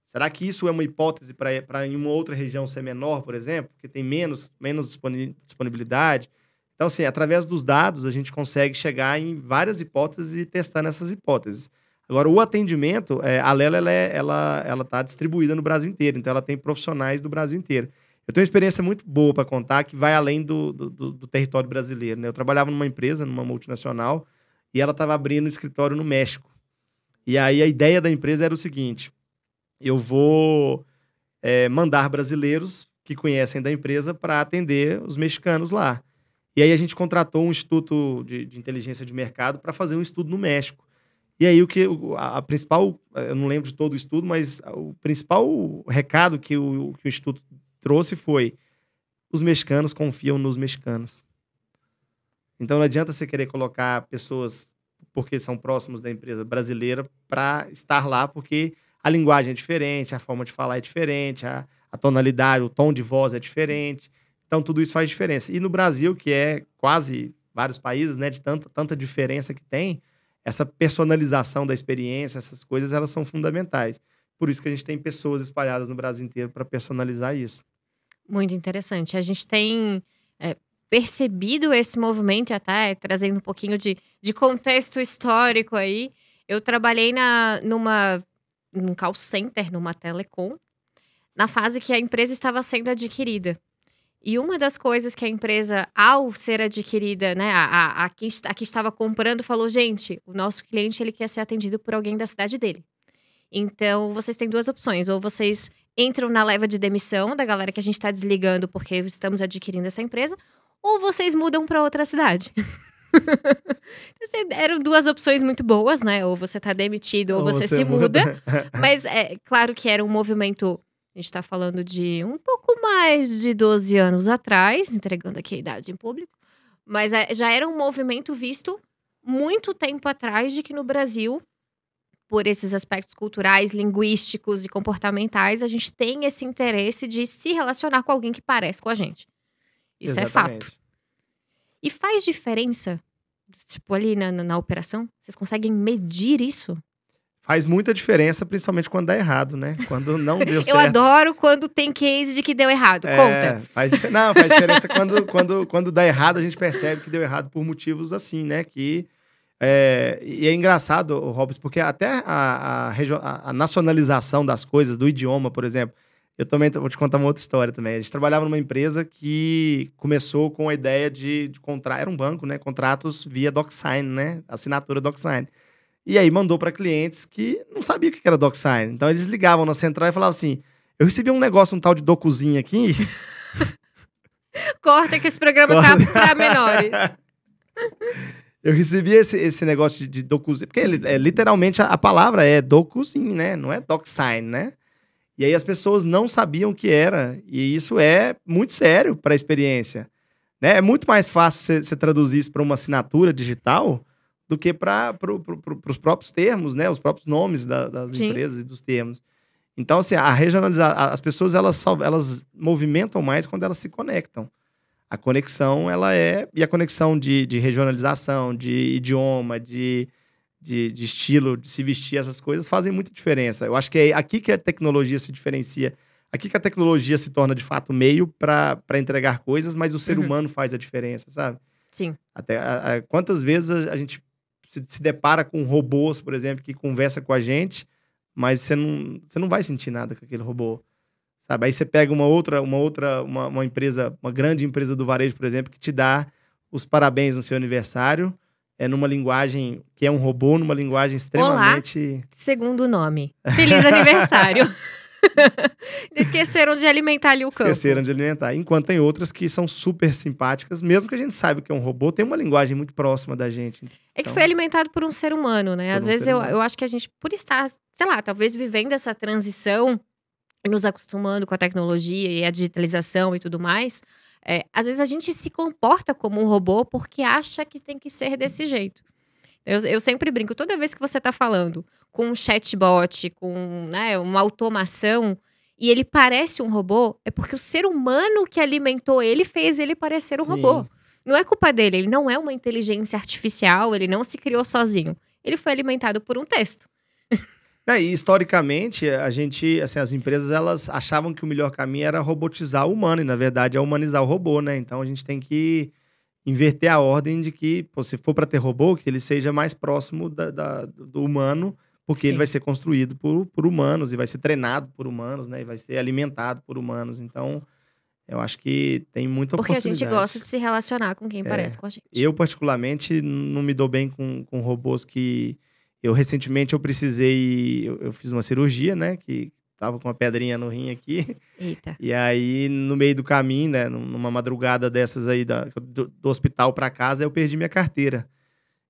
S2: Será que isso é uma hipótese para em uma outra região ser menor, por exemplo, que tem menos, menos disponibilidade? Então, assim, através dos dados, a gente consegue chegar em várias hipóteses e testar nessas hipóteses. Agora, o atendimento, é, a Lela ela está é, ela, ela tá distribuída no Brasil inteiro, então ela tem profissionais do Brasil inteiro. Eu tenho uma experiência muito boa para contar que vai além do, do, do território brasileiro. Né? Eu trabalhava numa empresa, numa multinacional, e ela estava abrindo um escritório no México. E aí a ideia da empresa era o seguinte: eu vou é, mandar brasileiros que conhecem da empresa para atender os mexicanos lá. E aí a gente contratou um instituto de, de inteligência de mercado para fazer um estudo no México. E aí o que a, principal, eu não lembro de todo o estudo, mas o principal recado que o, que o instituto trouxe foi: os mexicanos confiam nos mexicanos. Então não adianta você querer colocar pessoas porque são próximos da empresa brasileira para estar lá, porque a linguagem é diferente, a forma de falar é diferente, a, a tonalidade, o tom de voz é diferente. Então tudo isso faz diferença. E no Brasil, que é quase vários países, né, de tanto, tanta diferença que tem, essa personalização da experiência, essas coisas, elas são fundamentais. Por isso que a gente tem pessoas espalhadas no Brasil inteiro para personalizar isso.
S1: Muito interessante. A gente tem é, percebido esse movimento, até trazendo um pouquinho de, de contexto histórico aí. Eu trabalhei na, numa, num call center, numa telecom, na fase que a empresa estava sendo adquirida. E uma das coisas que a empresa, ao ser adquirida, né, a, a, a, que, a que estava comprando, falou: gente, o nosso cliente ele quer ser atendido por alguém da cidade dele. Então, vocês têm duas opções. Ou vocês entram na leva de demissão da galera que a gente está desligando porque estamos adquirindo essa empresa, ou vocês mudam para outra cidade. [laughs] Então, assim, eram duas opções muito boas, né? Ou você está demitido ou, ou você, você, se muda. muda. [laughs] Mas é claro que era um movimento. A gente está falando de um pouco mais de 12 anos atrás, entregando aqui a idade em público. Mas é, já era um movimento visto muito tempo atrás de que no Brasil por esses aspectos culturais, linguísticos e comportamentais, a gente tem esse interesse de se relacionar com alguém que parece com a gente. Isso Exatamente. é fato. E faz diferença, tipo, ali na, na, na operação? Vocês conseguem medir isso?
S2: Faz muita diferença, principalmente quando dá errado, né? Quando não [laughs] deu certo. Eu
S1: adoro quando tem case de que deu errado. É, Conta.
S2: Faz, não, faz diferença quando, quando, quando dá errado, a gente percebe que deu errado por motivos assim, né? Que é, e é engraçado, Robson, porque até a, a, a, nacionalização das coisas, do idioma, por exemplo, eu também vou te contar uma outra história também. A gente trabalhava numa empresa que começou com a ideia de, de era um banco, né? Contratos via DocSign, né? Assinatura DocSign. E aí mandou para clientes que não sabiam o que era DocSign. Então eles ligavam na central e falavam assim: eu recebi um negócio, um tal de docuzinho aqui.
S1: [laughs] Corta que esse programa tá Corta. tá para menores.
S2: [laughs] Eu recebi esse, esse negócio de, de docuzin, porque é, literalmente a, a, palavra é docuzin, né? Não é docsign, né? E aí as pessoas não sabiam o que era, e isso é muito sério para a experiência. Né? É muito mais fácil você traduzir isso para uma assinatura digital do que para pro, pro, pro, os próprios termos, né? Os próprios nomes da, das Sim. empresas e dos termos. Então, assim, a regionalização, as pessoas elas, elas movimentam mais quando elas se conectam. A conexão, ela é. E a conexão de, de regionalização, de idioma, de, de, de, estilo, de se vestir, essas coisas fazem muita diferença. Eu acho que é aqui que a tecnologia se diferencia. Aqui que a tecnologia se torna de fato meio para entregar coisas, mas o ser uhum. humano faz a diferença, sabe? Sim. Até, a, a, quantas vezes a, a gente se, se, depara com robôs, por exemplo, que conversa com a gente, mas você não, você não vai sentir nada com aquele robô sabe? Aí você pega uma outra, uma outra, uma, uma empresa, uma grande empresa do varejo, por exemplo, que te dá os parabéns no seu aniversário, é numa linguagem que é um robô, numa linguagem extremamente. Olá,
S1: segundo nome. Feliz aniversário. [laughs] [laughs] Esqueceram de alimentar ali o campo. Esqueceram
S2: de alimentar. Enquanto tem outras que são super simpáticas, mesmo que a gente saiba que é um robô, tem uma linguagem muito próxima da gente. Então...
S1: É que então foi alimentado por um ser humano, né? Às um vezes eu, eu acho que a gente, por estar, sei lá, talvez vivendo essa transição nos acostumando com a tecnologia e a digitalização e tudo mais, é, às vezes a gente se comporta como um robô porque acha que tem que ser desse jeito. Eu, eu sempre brinco, toda vez que você está falando com um chatbot, com né, uma automação, e ele parece um robô, é porque o ser humano que alimentou ele fez ele parecer um Sim. robô. Não é culpa dele, ele não é uma inteligência artificial, ele não se criou sozinho. Ele foi alimentado por um texto.
S2: [laughs] É, e historicamente, a gente, assim, as empresas elas achavam que o melhor caminho era robotizar o humano, e na verdade é humanizar o robô, né? Então a gente tem que inverter a ordem de que, pô, se for para ter robô, que ele seja mais próximo da, da do humano, porque Sim. ele vai ser construído por, por humanos e vai ser treinado por humanos, né? E vai ser alimentado por humanos. Então, eu acho que tem muita Porque oportunidade. Porque a gente gosta de
S1: se relacionar com quem é. parece com a gente.
S2: Eu, particularmente, não me dou bem com, com robôs que eu recentemente eu precisei, eu, eu fiz uma cirurgia, né? Que tava com uma pedrinha no rim aqui. Eita. E aí, no meio do caminho, né? Numa madrugada dessas aí da, do, do hospital para casa, eu perdi minha carteira.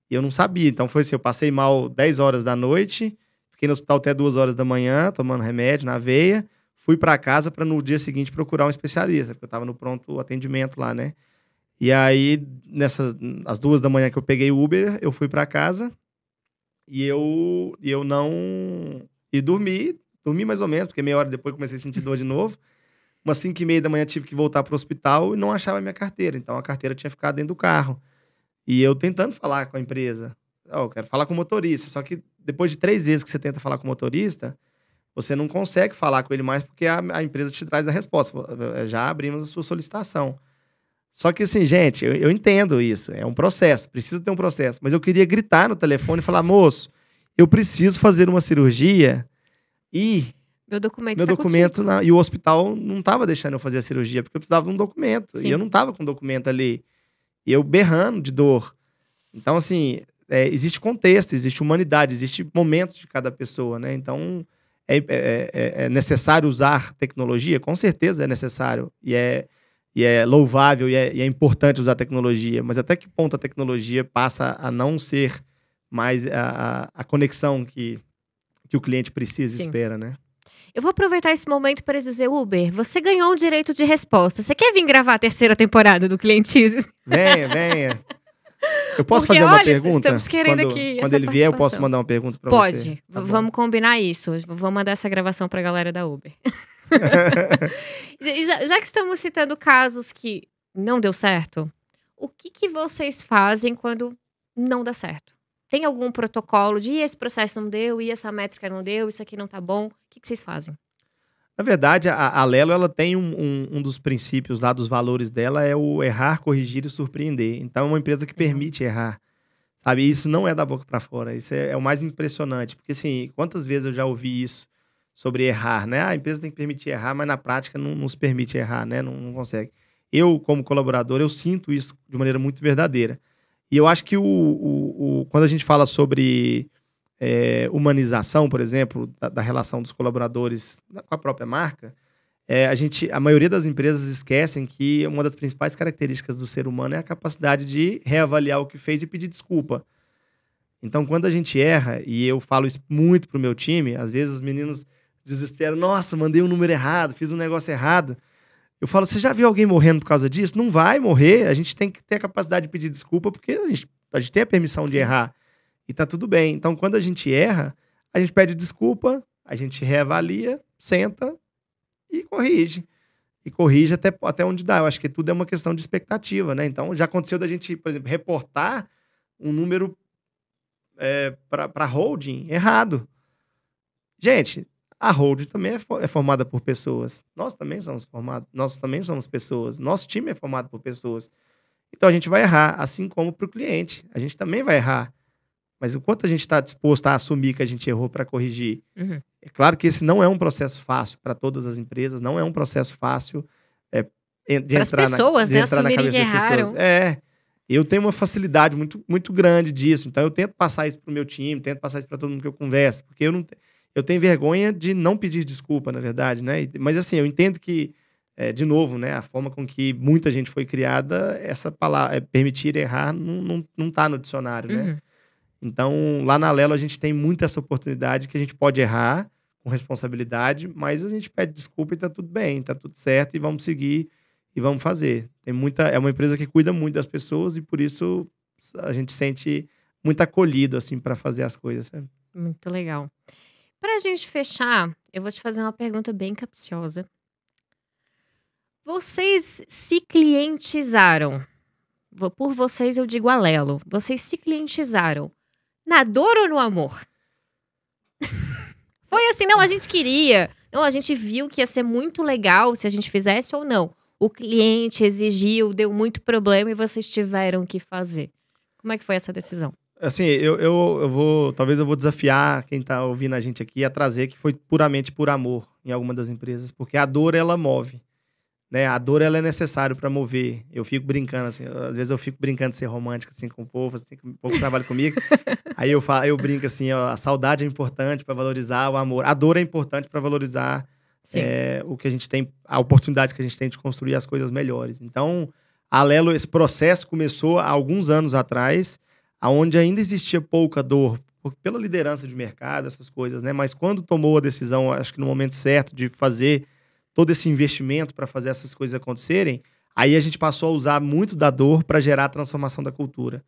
S2: E eu não sabia. Então foi assim, eu passei mal 10 horas da noite, fiquei no hospital até 2 horas da manhã, tomando remédio na veia. Fui para casa para no dia seguinte procurar um especialista, porque eu tava no pronto atendimento lá, né? E aí, nessas as duas da manhã que eu peguei o Uber, eu fui para casa. E eu, eu não. E dormi, dormi mais ou menos, porque meia hora depois comecei a sentir dor de novo. Umas 5 e meia da manhã tive que voltar para o hospital e não achava minha carteira. Então a carteira tinha ficado dentro do carro. E eu tentando falar com a empresa. Oh, eu quero falar com o motorista. Só que depois de três vezes que você tenta falar com o motorista, você não consegue falar com ele mais porque a, a empresa te traz a resposta. Eh, já abrimos a sua solicitação. Só que assim, gente, eu, eu entendo isso. É um processo, precisa ter um processo. Mas eu queria gritar no telefone e falar, moço, eu preciso fazer uma cirurgia e
S1: meu documento, meu documento na, e
S2: o hospital não estava deixando eu fazer a cirurgia porque eu precisava de um documento Sim. e eu não estava com o documento ali e eu berrando de dor então assim é, existe contexto existe humanidade existe momentos de cada pessoa né então é, é, é, é necessário usar tecnologia com certeza é necessário e é e é louvável e é, e é, importante usar a tecnologia, mas até que ponto a tecnologia passa a não ser mais a, a conexão que, que o cliente precisa e espera, né?
S1: Eu vou aproveitar esse momento para dizer, Uber, você ganhou um direito de resposta. Você quer vir gravar a terceira temporada do Clientes?
S2: Venha, venha. Eu posso Porque, fazer uma olha, pergunta? Estamos querendo quando, aqui. Quando ele vier, eu posso mandar uma pergunta para você. Pode. Tá
S1: vamos combinar isso. Vou mandar essa gravação para a galera da Uber. [laughs] [laughs] já, já que estamos citando casos que não deu certo, o que, que vocês fazem quando não dá certo? Tem algum protocolo de esse processo não deu, e essa métrica não deu, isso aqui não tá bom? O que, que vocês fazem?
S2: Na verdade, a, a Lelo ela tem um, um, um, dos princípios lá dos valores dela é o errar, corrigir e surpreender. Então é uma empresa que uhum. permite errar, sabe? Isso não é da boca para fora. Isso é, é, o mais impressionante, porque assim, quantas vezes eu já ouvi isso? sobre errar, né? Ah, a empresa tem que permitir errar, mas na prática não, se permite errar, né? Não, não, consegue. Eu, como colaborador, eu sinto isso de maneira muito verdadeira. E eu acho que o, o, o quando a gente fala sobre é, humanização, por exemplo, da, da, relação dos colaboradores com a própria marca, é, a, gente, a maioria das empresas esquecem que uma das principais características do ser humano é a capacidade de reavaliar o que fez e pedir desculpa. Então, quando a gente erra, e eu falo isso muito pro meu time, às vezes os meninos desespero. Nossa, mandei um número errado, fiz um negócio errado. Eu falo, você já viu alguém morrendo por causa disso? Não vai morrer. A gente tem que ter a capacidade de pedir desculpa, porque a gente, a gente tem a permissão Sim. de errar. E tá tudo bem. Então, quando a gente erra, a gente pede desculpa, a gente reavalia, senta e corrige. E corrige até, até onde dá. Eu acho que tudo é uma questão de expectativa, né? Então, já aconteceu da gente, por exemplo, reportar um número é, eh, para holding errado. Gente, a Hold também é, é formada por pessoas. Nós também somos formados, nós também somos pessoas. Nosso time é formado por pessoas. Então a gente vai errar, assim como para o cliente. A gente também vai errar. Mas o quanto a gente está disposto a assumir que a gente errou para corrigir? Uhum. É claro que esse não é um processo fácil para todas as empresas, não é um processo fácil é, de Pras entrar pessoas, na, de né? entrar na cabeça que erraram. das pessoas. É, eu tenho uma facilidade muito, muito grande disso. Então eu tento passar isso para o meu time, tento passar isso para todo mundo que eu converso, porque eu não tenho eu tenho vergonha de não pedir desculpa, na verdade, né? Mas assim, eu entendo que, é, de novo, né? A forma com que muita gente foi criada, essa palavra, é, permitir errar, não, não, não tá no dicionário, né? Uhum. Então, lá na Lelo, a gente tem muita essa oportunidade que a gente pode errar com responsabilidade, mas a gente pede desculpa e tá tudo bem, tá tudo certo e vamos seguir e vamos fazer. Tem muita, é uma empresa que cuida muito das pessoas e por isso a gente sente muito acolhido assim para fazer as
S1: coisas. Muito legal. Para a gente fechar, eu vou te fazer uma pergunta bem capciosa. Vocês se clientizaram? Por vocês eu digo alelo. Vocês se clientizaram na dor ou no amor? [laughs] Foi assim, não, a gente queria. Não, a gente viu que ia ser muito legal se a gente fizesse ou não. O cliente exigiu, deu muito problema e vocês tiveram que fazer. Como é que foi essa decisão?
S2: Assim, eu, eu, eu vou. Talvez eu vou desafiar quem está ouvindo a gente aqui a trazer que foi puramente por amor em alguma das empresas, porque a dor ela move. Né? A dor ela é necessária para mover. Eu fico brincando assim, às vezes eu fico brincando de ser romântico assim com o povo, assim, com o povo que trabalha comigo. [laughs] Aí eu falo, eu brinco assim, ó, a saudade é importante para valorizar o amor. A dor é importante para valorizar é, o que a gente tem, a oportunidade que a gente tem de construir as coisas melhores. Então, Alelo, esse processo começou há alguns anos atrás aonde ainda existia pouca dor pela liderança de mercado, essas coisas, né? Mas quando tomou a decisão, acho que no momento certo, de fazer todo esse investimento para fazer essas coisas acontecerem, aí a gente passou a usar muito da dor para gerar a transformação da cultura.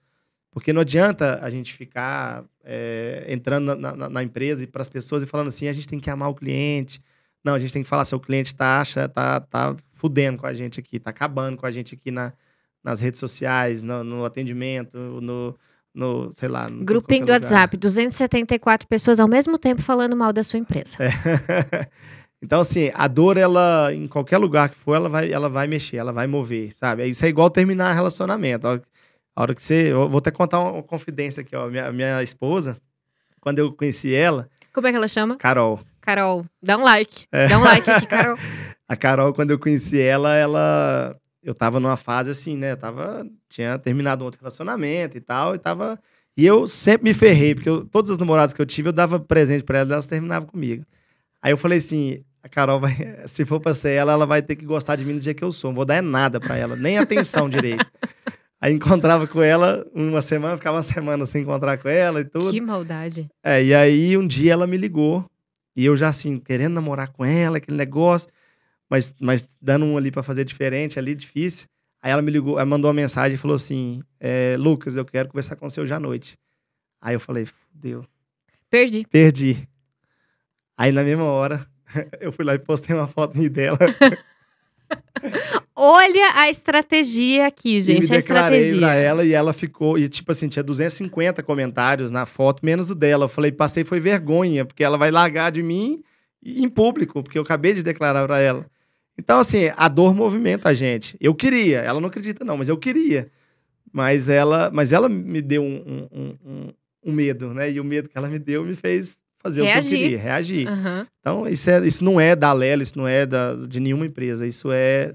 S2: Porque não adianta a gente ficar é, entrando na, na, na, empresa e para as pessoas e falando assim, a gente tem que amar o cliente. Não, a gente tem que falar, seu cliente tá, acha, tá, tá fudendo com a gente aqui, tá acabando com a gente aqui na, nas redes sociais, no, no atendimento, no, no, sei lá. No, Grupinho do WhatsApp,
S1: 274 pessoas ao mesmo tempo falando mal da sua empresa. É.
S2: [laughs] então, assim, a dor, ela, em qualquer lugar que for, ela vai, ela vai mexer, ela vai mover, sabe? É, isso é igual terminar relacionamento. A hora que você. Eu vou até contar uma confidência aqui, ó. Minha, minha esposa, quando eu conheci ela.
S1: Como é que ela chama? Carol. Carol, dá um like. É. Dá um like aqui, Carol.
S2: [laughs] a Carol, quando eu conheci ela, ela eu tava numa fase assim, né? Eu tava, tinha terminado um outro relacionamento e tal, e tava. E eu sempre me ferrei, porque eu, todas as namoradas que eu tive, eu dava presente para elas elas terminavam comigo. Aí eu falei assim: a Carol vai, [laughs] se for pra ser ela, ela vai ter que gostar de mim no dia que eu sou. Não vou dar nada para ela, nem atenção direito. Aí encontrava com ela uma semana, ficava uma semana sem encontrar com ela e tudo. Que
S1: maldade.
S2: É, e aí um dia ela me ligou, e eu já assim, querendo namorar com ela, aquele negócio mas, mas dando um ali para fazer diferente ali, difícil. Aí ela me ligou, ela mandou uma mensagem e falou assim: é, Lucas, eu quero conversar com você hoje à noite. Aí eu falei, fudeu. Perdi. Perdi. Aí na mesma hora, [laughs] eu fui lá e postei uma foto dela.
S1: [laughs] Olha a estratégia aqui, gente. E me a declarei estratégia. pra
S2: ela e ela ficou. E, tipo assim, tinha 250 comentários na foto, menos o dela. Eu falei, passei, foi vergonha, porque ela vai largar de mim em público, porque eu acabei de declarar pra ela. Então, assim, a dor movimenta a gente. Eu queria, ela não acredita, não, mas eu queria. Mas ela, mas ela me deu um, um, um, um medo, né? E o medo que ela me deu me fez fazer reagir. o que eu queria, reagir. Uhum. Então, isso, é, isso não é da Lela, isso não é da, de nenhuma empresa, isso é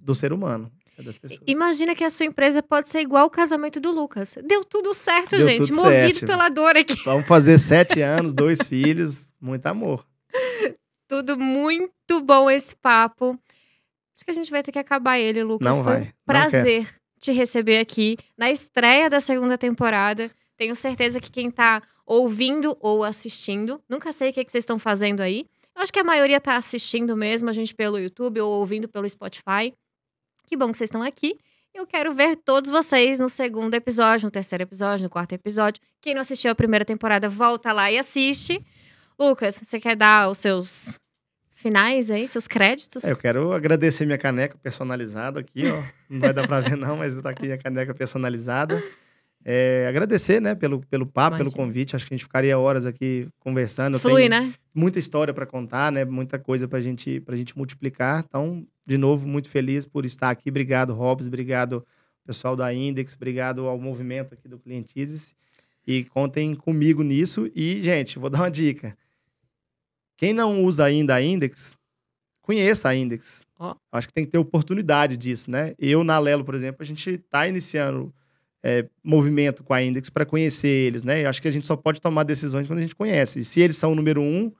S2: do ser humano. É das pessoas.
S1: Imagina que a sua empresa pode ser igual o casamento do Lucas. Deu tudo certo, Deu gente. Tudo movido certo. pela dor aqui.
S2: Vamos fazer sete anos, dois filhos, muito amor
S1: tudo. Muito bom esse papo. Acho que a gente vai ter que acabar ele, Lucas. Não Foi vai. um prazer te receber aqui na estreia da segunda temporada. Tenho certeza que quem tá ouvindo ou assistindo, nunca sei o que, é que vocês estão fazendo aí. Eu acho que a maioria tá assistindo mesmo a gente pelo YouTube ou ouvindo pelo Spotify. Que bom que vocês estão aqui. Eu quero ver todos vocês no segundo episódio, no terceiro episódio, no quarto episódio. Quem não assistiu a primeira temporada, volta lá e assiste. Lucas, você quer dar os seus finais aí, seus créditos? É, eu
S2: quero agradecer minha caneca personalizada aqui, ó. Não vai dar para ver não, mas tá aqui minha caneca personalizada. É, agradecer, né, pelo, pelo papo, Imagina. pelo convite. Acho que a gente ficaria horas aqui conversando. Flui, né? Muita história para contar, né? Muita coisa para gente, a gente multiplicar. Então, de novo, muito feliz por estar aqui. Obrigado, Robs. Obrigado, pessoal da Index. Obrigado ao movimento aqui do Clientize. E contem comigo nisso. E, gente, vou dar uma dica. Quem não usa ainda a Index, conheça a Index. Oh. Acho que tem que ter oportunidade disso, né? Eu, na Lelo, por exemplo, a gente está iniciando é, movimento com a Index para conhecer eles, né? Eu acho que a gente só pode tomar decisões quando a gente conhece. E se eles são o número um,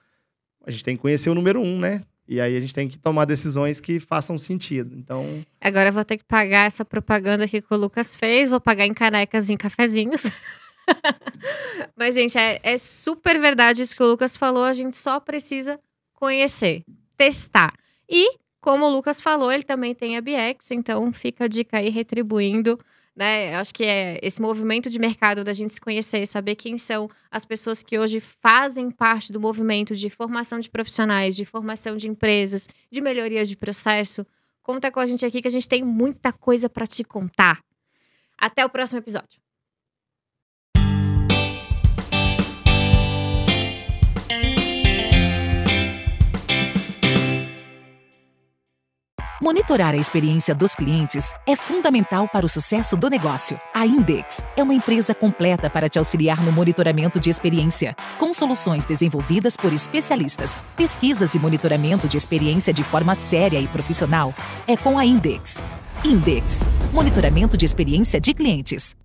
S2: a gente tem que conhecer o número um, né? E aí a gente tem que tomar decisões que façam sentido. Então.
S1: Agora eu vou ter que pagar essa propaganda aqui que o Lucas fez, vou pagar em canecas e em cafezinhos. [laughs] [laughs] Mas, gente, é, é super verdade isso que o Lucas falou. A gente só precisa conhecer, testar. E, como o Lucas falou, ele também tem a BX, então fica a dica aí retribuindo. Né? Acho que é esse movimento de mercado da gente se conhecer, saber quem são as pessoas que hoje fazem parte do movimento de formação de profissionais, de formação de empresas, de melhorias de processo. Conta com a gente aqui que a gente tem muita coisa para te contar. Até o próximo episódio.
S2: Monitorar a experiência dos clientes é fundamental para o sucesso do negócio. A Index é uma empresa completa para te auxiliar no monitoramento de experiência, com soluções desenvolvidas por especialistas. Pesquisas e monitoramento de experiência de forma séria e profissional é com a Index. Index Monitoramento de experiência de clientes.